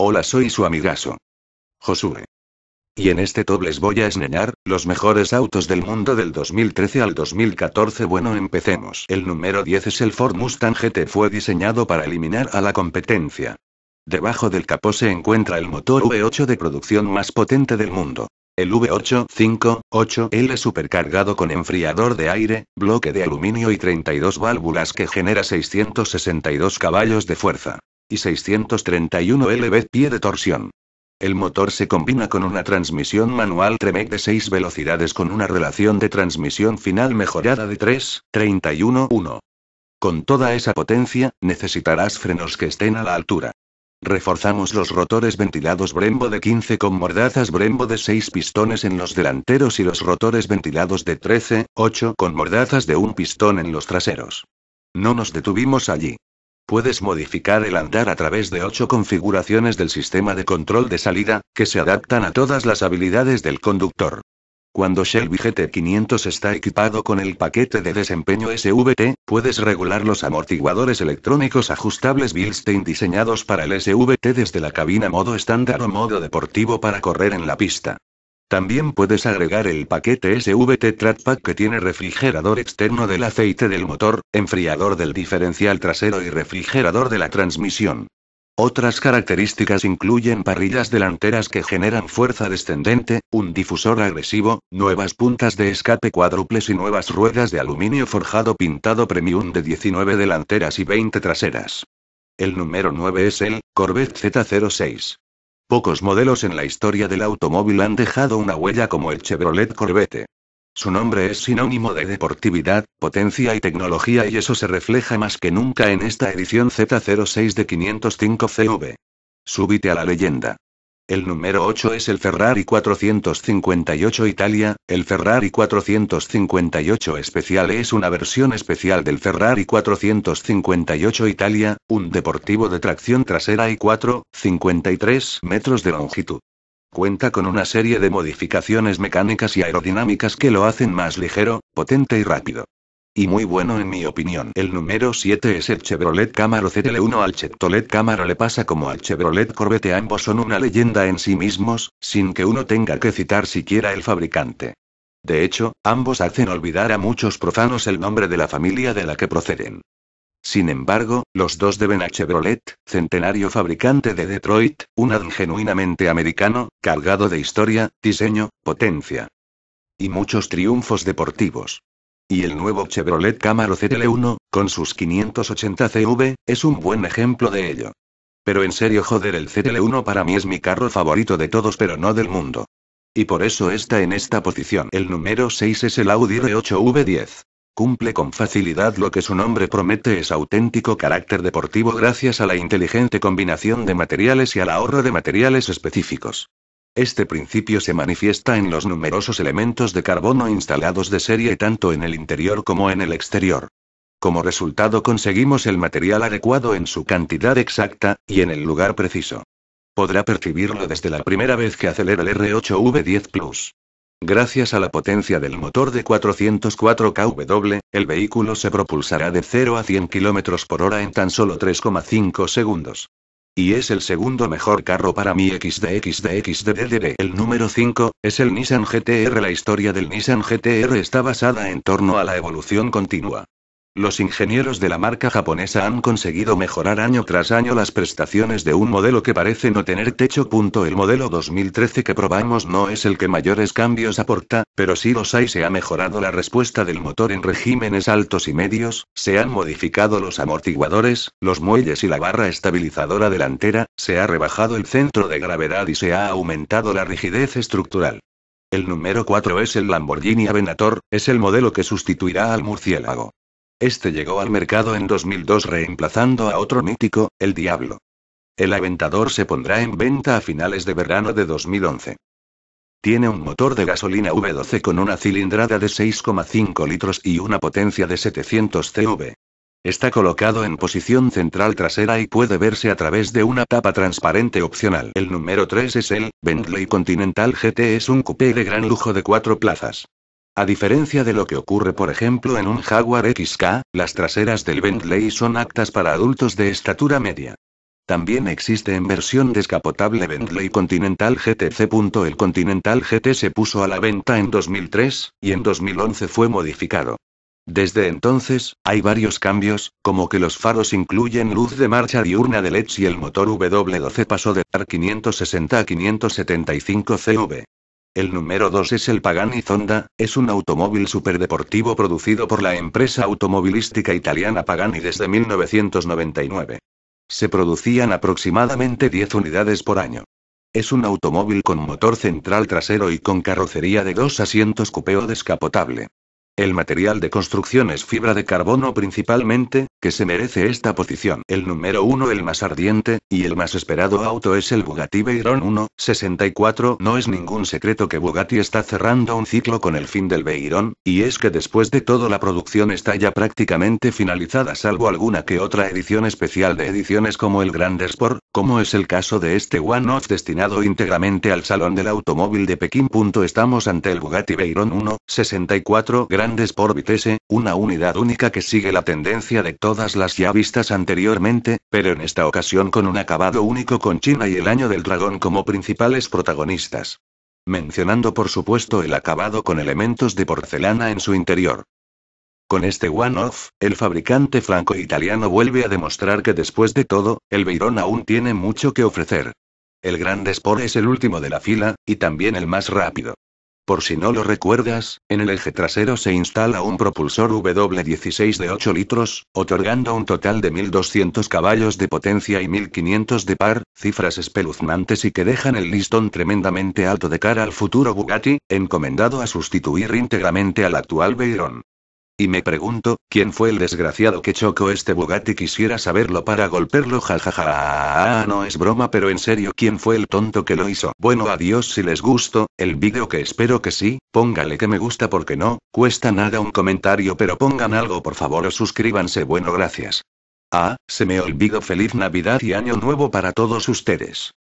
Hola soy su amigaso, Josue. Y en este top les voy a esneñar, los mejores autos del mundo del 2013 al 2014 Bueno empecemos. El número 10 es el Ford Mustang GT fue diseñado para eliminar a la competencia. Debajo del capó se encuentra el motor V8 de producción más potente del mundo. El V8 5.8L supercargado con enfriador de aire, bloque de aluminio y 32 válvulas que genera 662 caballos de fuerza y 631 lb pie de torsión. El motor se combina con una transmisión manual Tremec de 6 velocidades con una relación de transmisión final mejorada de 3.31.1. Con toda esa potencia, necesitarás frenos que estén a la altura. Reforzamos los rotores ventilados Brembo de 15 con mordazas Brembo de 6 pistones en los delanteros y los rotores ventilados de 13, 8 con mordazas de un pistón en los traseros. No nos detuvimos allí. Puedes modificar el andar a través de ocho configuraciones del sistema de control de salida, que se adaptan a todas las habilidades del conductor. Cuando Shelby GT500 está equipado con el paquete de desempeño SVT, puedes regular los amortiguadores electrónicos ajustables Bilstein diseñados para el SVT desde la cabina modo estándar o modo deportivo para correr en la pista. También puedes agregar el paquete SVT Pack que tiene refrigerador externo del aceite del motor, enfriador del diferencial trasero y refrigerador de la transmisión. Otras características incluyen parrillas delanteras que generan fuerza descendente, un difusor agresivo, nuevas puntas de escape cuádruples y nuevas ruedas de aluminio forjado pintado premium de 19 delanteras y 20 traseras. El número 9 es el Corvette Z06. Pocos modelos en la historia del automóvil han dejado una huella como el Chevrolet Corvette. Su nombre es sinónimo de deportividad, potencia y tecnología y eso se refleja más que nunca en esta edición Z06 de 505 CV. Súbite a la leyenda. El número 8 es el Ferrari 458 Italia. El Ferrari 458 especial es una versión especial del Ferrari 458 Italia, un deportivo de tracción trasera y 4,53 metros de longitud. Cuenta con una serie de modificaciones mecánicas y aerodinámicas que lo hacen más ligero, potente y rápido. Y muy bueno en mi opinión. El número 7 es el Chevrolet Camaro CTL1 al Chevrolet Camaro le pasa como al Chevrolet Corvette. Ambos son una leyenda en sí mismos, sin que uno tenga que citar siquiera el fabricante. De hecho, ambos hacen olvidar a muchos profanos el nombre de la familia de la que proceden. Sin embargo, los dos deben a Chevrolet, centenario fabricante de Detroit, un ad genuinamente americano, cargado de historia, diseño, potencia. Y muchos triunfos deportivos. Y el nuevo Chevrolet Camaro CTL1, con sus 580 CV, es un buen ejemplo de ello. Pero en serio, joder, el CTL1 para mí es mi carro favorito de todos, pero no del mundo. Y por eso está en esta posición. El número 6 es el Audi R8V10. Cumple con facilidad lo que su nombre promete es auténtico carácter deportivo gracias a la inteligente combinación de materiales y al ahorro de materiales específicos. Este principio se manifiesta en los numerosos elementos de carbono instalados de serie tanto en el interior como en el exterior. Como resultado conseguimos el material adecuado en su cantidad exacta, y en el lugar preciso. Podrá percibirlo desde la primera vez que acelera el R8V10 Plus. Gracias a la potencia del motor de 404 kW, el vehículo se propulsará de 0 a 100 km por hora en tan solo 3,5 segundos. Y es el segundo mejor carro para mi xdxdxddd. El número 5, es el Nissan GTR. La historia del Nissan GTR está basada en torno a la evolución continua. Los ingenieros de la marca japonesa han conseguido mejorar año tras año las prestaciones de un modelo que parece no tener techo. El modelo 2013 que probamos no es el que mayores cambios aporta, pero sí los hay. Se ha mejorado la respuesta del motor en regímenes altos y medios, se han modificado los amortiguadores, los muelles y la barra estabilizadora delantera, se ha rebajado el centro de gravedad y se ha aumentado la rigidez estructural. El número 4 es el Lamborghini Avenator, es el modelo que sustituirá al murciélago. Este llegó al mercado en 2002 reemplazando a otro mítico, el Diablo. El Aventador se pondrá en venta a finales de verano de 2011. Tiene un motor de gasolina V12 con una cilindrada de 6,5 litros y una potencia de 700 CV. Está colocado en posición central trasera y puede verse a través de una tapa transparente opcional. El número 3 es el Bentley Continental GT, es un coupé de gran lujo de cuatro plazas. A diferencia de lo que ocurre por ejemplo en un Jaguar XK, las traseras del Bentley son aptas para adultos de estatura media. También existe en versión descapotable Bentley Continental GTC. El Continental GT se puso a la venta en 2003, y en 2011 fue modificado. Desde entonces, hay varios cambios, como que los faros incluyen luz de marcha diurna de LED y el motor W12 pasó de 560 a 575 CV. El número 2 es el Pagani Zonda, es un automóvil superdeportivo producido por la empresa automovilística italiana Pagani desde 1999. Se producían aproximadamente 10 unidades por año. Es un automóvil con motor central trasero y con carrocería de dos asientos cupeo descapotable. El material de construcción es fibra de carbono principalmente, que se merece esta posición. El número uno, el más ardiente, y el más esperado auto es el Bugatti Veyron 164. No es ningún secreto que Bugatti está cerrando un ciclo con el fin del Veyron, y es que después de todo la producción está ya prácticamente finalizada salvo alguna que otra edición especial de ediciones como el Grand Sport, como es el caso de este one-off destinado íntegramente al Salón del Automóvil de Pekín. Estamos ante el Bugatti Veyron 164 Grand Sport Vitesse, una unidad única que sigue la tendencia de todas las ya vistas anteriormente, pero en esta ocasión con un acabado único con China y el año del dragón como principales protagonistas. Mencionando por supuesto el acabado con elementos de porcelana en su interior. Con este one-off, el fabricante franco-italiano vuelve a demostrar que después de todo, el Beirón aún tiene mucho que ofrecer. El Grand Sport es el último de la fila, y también el más rápido. Por si no lo recuerdas, en el eje trasero se instala un propulsor W16 de 8 litros, otorgando un total de 1200 caballos de potencia y 1500 de par, cifras espeluznantes y que dejan el listón tremendamente alto de cara al futuro Bugatti, encomendado a sustituir íntegramente al actual Veyron. Y me pregunto, ¿quién fue el desgraciado que chocó este Bugatti? Quisiera saberlo para golpearlo. Jajaja, ah, no es broma, pero en serio, ¿quién fue el tonto que lo hizo? Bueno, adiós si les gustó, el vídeo que espero que sí, póngale que me gusta porque no, cuesta nada un comentario, pero pongan algo por favor o suscríbanse. Bueno, gracias. Ah, se me olvidó feliz Navidad y Año Nuevo para todos ustedes.